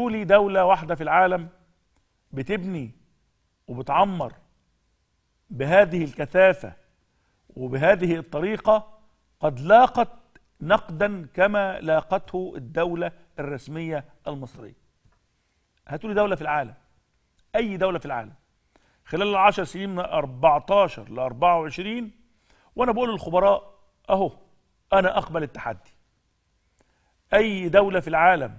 تولي دولة واحدة في العالم بتبني وبتعمر بهذه الكثافة وبهذه الطريقة قد لاقت نقدا كما لاقته الدولة الرسمية المصرية هاتولي دولة في العالم أي دولة في العالم خلال العشر سنين من 14 ل 24 وأنا بقول للخبراء أهو أنا أقبل التحدي أي دولة في العالم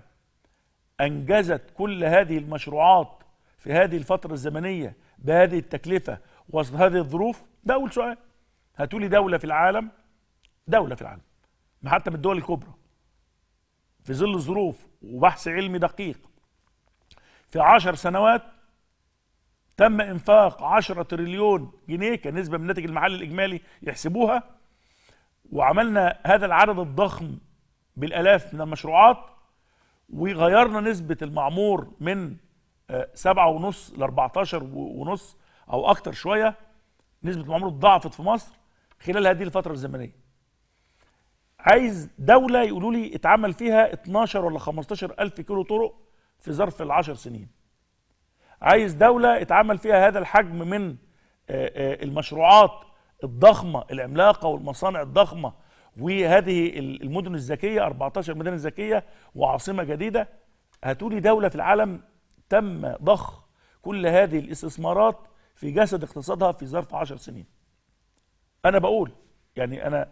أنجزت كل هذه المشروعات في هذه الفترة الزمنية بهذه التكلفة وسط هذه الظروف ده أول سؤال هتولي دولة في العالم دولة في العالم حتى من الدول الكبرى في ظل الظروف وبحث علمي دقيق في عشر سنوات تم انفاق 10 تريليون جنيه كنسبة من الناتج المحلي الإجمالي يحسبوها وعملنا هذا العدد الضخم بالآلاف من المشروعات وغيرنا نسبة المعمور من آه، سبعة ونص لأربعتاشر ونص أو أكتر شوية نسبة المعمور ضعفت في مصر خلال هذه الفترة الزمنية عايز دولة يقولوا لي اتعمل فيها 12 ولا 15 ألف كيلو طرق في ظرف العشر سنين عايز دولة اتعمل فيها هذا الحجم من آه، آه، المشروعات الضخمة العملاقة والمصانع الضخمة وهذه المدن الذكيه 14 مدينه ذكيه وعاصمه جديده هتولي دوله في العالم تم ضخ كل هذه الاستثمارات في جسد اقتصادها في ظرف 10 سنين انا بقول يعني انا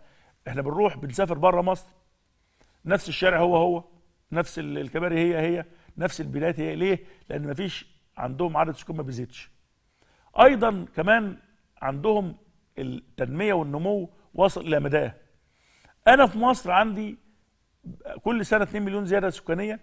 احنا بنروح بنسافر بره مصر نفس الشارع هو هو نفس الكباري هي هي نفس البلاد هي ليه لان مفيش عندهم عدد سكان ما بيزيدش ايضا كمان عندهم التنميه والنمو واصل الى مداه انا في مصر عندي كل سنه 2 مليون زياده سكانيه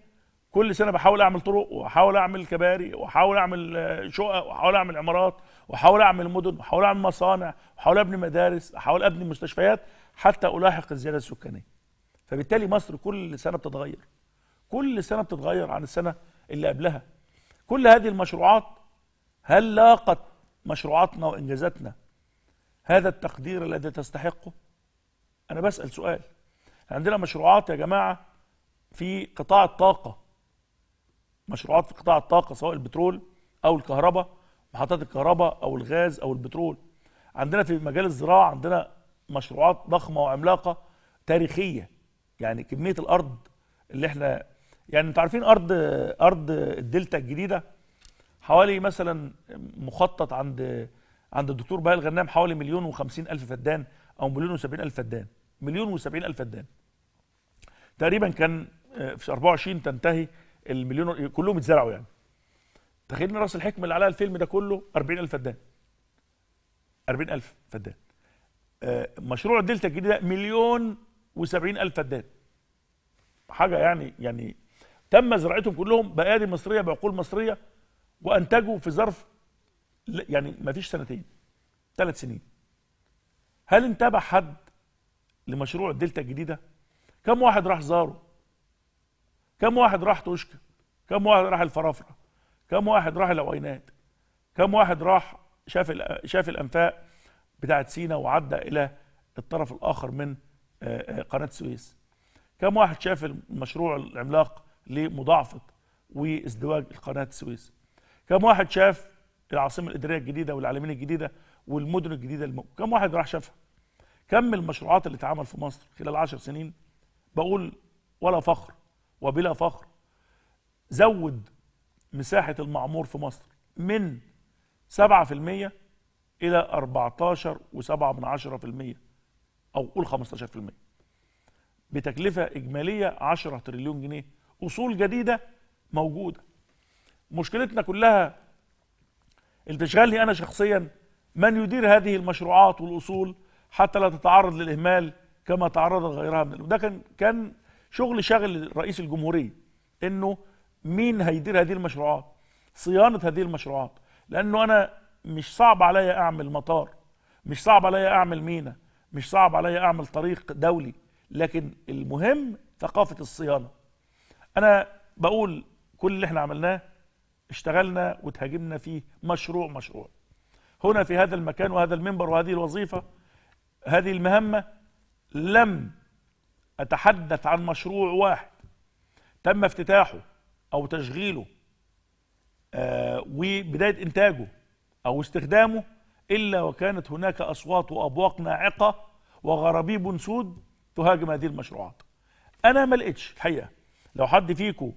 كل سنه بحاول اعمل طرق واحاول اعمل كباري واحاول اعمل آه، شقق واحاول اعمل عمارات واحاول اعمل مدن واحاول اعمل مصانع واحاول ابني مدارس احاول ابني مستشفيات حتى الاحق الزياده السكانيه فبالتالي مصر كل سنه بتتغير كل سنه بتتغير عن السنه اللي قبلها كل هذه المشروعات هل لاقت مشروعاتنا وانجازاتنا هذا التقدير الذي تستحقه انا بسال سؤال عندنا مشروعات يا جماعه في قطاع الطاقه مشروعات في قطاع الطاقه سواء البترول او الكهرباء محطات الكهرباء او الغاز او البترول عندنا في مجال الزراعه عندنا مشروعات ضخمه وعملاقه تاريخيه يعني كميه الارض اللي احنا يعني انتوا عارفين ارض ارض الدلتا الجديده حوالي مثلا مخطط عند عند الدكتور بهاء الغنام حوالي مليون وخمسين الف فدان او مليون وسبعين الف فدان مليون و70 الف فدان تقريبا كان آه، في 24 تنتهي المليون كلهم اتزرعوا يعني تخيل راس الحكمه اللي عليها الفيلم ده كله 40000 فدان 40000 فدان آه، مشروع الدلتا الجديد ده مليون و70 الف فدان حاجه يعني يعني تم زراعتهم كلهم بايادي مصريه بعقول مصريه وانتجوا في ظرف يعني ما فيش سنتين ثلاث سنين هل انتبه حد لمشروع الدلتا الجديده كم واحد راح زاره كم واحد راح توشكا كم واحد راح الفرافره كم واحد راح العوينات كم واحد راح شاف شاف الانفاق بتاعت سينا وعدى الى الطرف الاخر من آه، آه، قناه السويس كم واحد شاف المشروع العملاق لمضاعفه وازدواج قناه السويس كم واحد شاف العاصمه الاداريه الجديده والعالمين الجديده والمدن الجديده الم... كم واحد راح شافها كم المشروعات اللي اتعمل في مصر خلال عشر سنين بقول ولا فخر وبلا فخر زود مساحة المعمور في مصر من 7% إلى 14.7% أو قول 15% بتكلفة إجمالية 10 تريليون جنيه أصول جديدة موجودة مشكلتنا كلها اللي تشغلني أنا شخصيا من يدير هذه المشروعات والأصول حتى لا تتعرض للاهمال كما تعرضت غيرها من وده كان كان شغل شغل رئيس الجمهوريه انه مين هيدير هذه المشروعات صيانه هذه المشروعات لانه انا مش صعب عليا اعمل مطار مش صعب عليا اعمل مينا مش صعب عليا اعمل طريق دولي لكن المهم ثقافه الصيانه انا بقول كل اللي احنا عملناه اشتغلنا وتهاجمنا فيه مشروع مشروع هنا في هذا المكان وهذا المنبر وهذه الوظيفه هذه المهمة لم أتحدث عن مشروع واحد تم افتتاحه أو تشغيله آه وبداية إنتاجه أو استخدامه إلا وكانت هناك أصوات وأبواق ناعقة وغرابيب سود تهاجم هذه المشروعات أنا ما لقيتش الحقيقة لو حد فيكم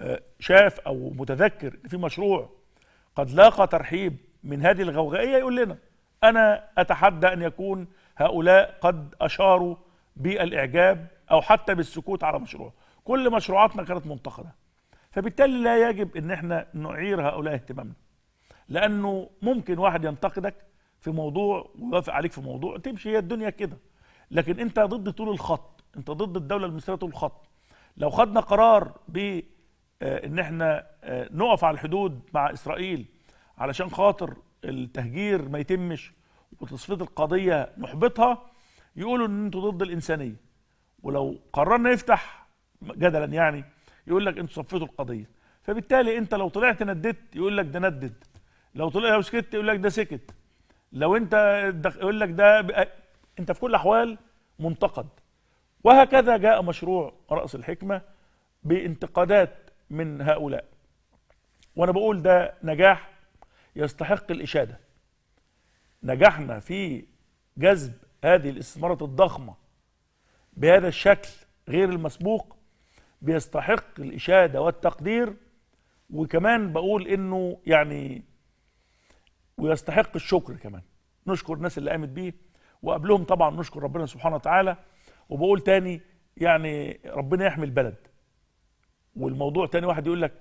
آه شاف أو متذكر في مشروع قد لاقى ترحيب من هذه الغوغائية يقول لنا أنا أتحدى أن يكون هؤلاء قد أشاروا بالإعجاب أو حتى بالسكوت على مشروع كل مشروعاتنا كانت منتقدة فبالتالي لا يجب أن احنا نعير هؤلاء اهتمامنا لأنه ممكن واحد ينتقدك في موضوع ويوافق عليك في موضوع تمشي هي الدنيا كده لكن أنت ضد طول الخط أنت ضد الدولة المصرية طول الخط لو خدنا قرار ب آه، ان احنا آه، نقف على الحدود مع اسرائيل علشان خاطر التهجير ما يتمش وتصفيه القضيه محبطها يقولوا ان انتوا ضد الانسانيه ولو قررنا نفتح جدلا يعني يقول لك انتوا صفيتوا القضيه فبالتالي انت لو طلعت نددت يقول لك ده ندد لو طلع لو سكت يقول لك ده سكت لو انت يقول لك ده بقى انت في كل الاحوال منتقد وهكذا جاء مشروع راس الحكمه بانتقادات من هؤلاء وانا بقول ده نجاح يستحق الاشاده نجحنا في جذب هذه الاستثمارات الضخمة بهذا الشكل غير المسبوق بيستحق الإشادة والتقدير وكمان بقول إنه يعني ويستحق الشكر كمان نشكر الناس اللي قامت بيه وقبلهم طبعا نشكر ربنا سبحانه وتعالى وبقول تاني يعني ربنا يحمي البلد والموضوع تاني واحد يقول لك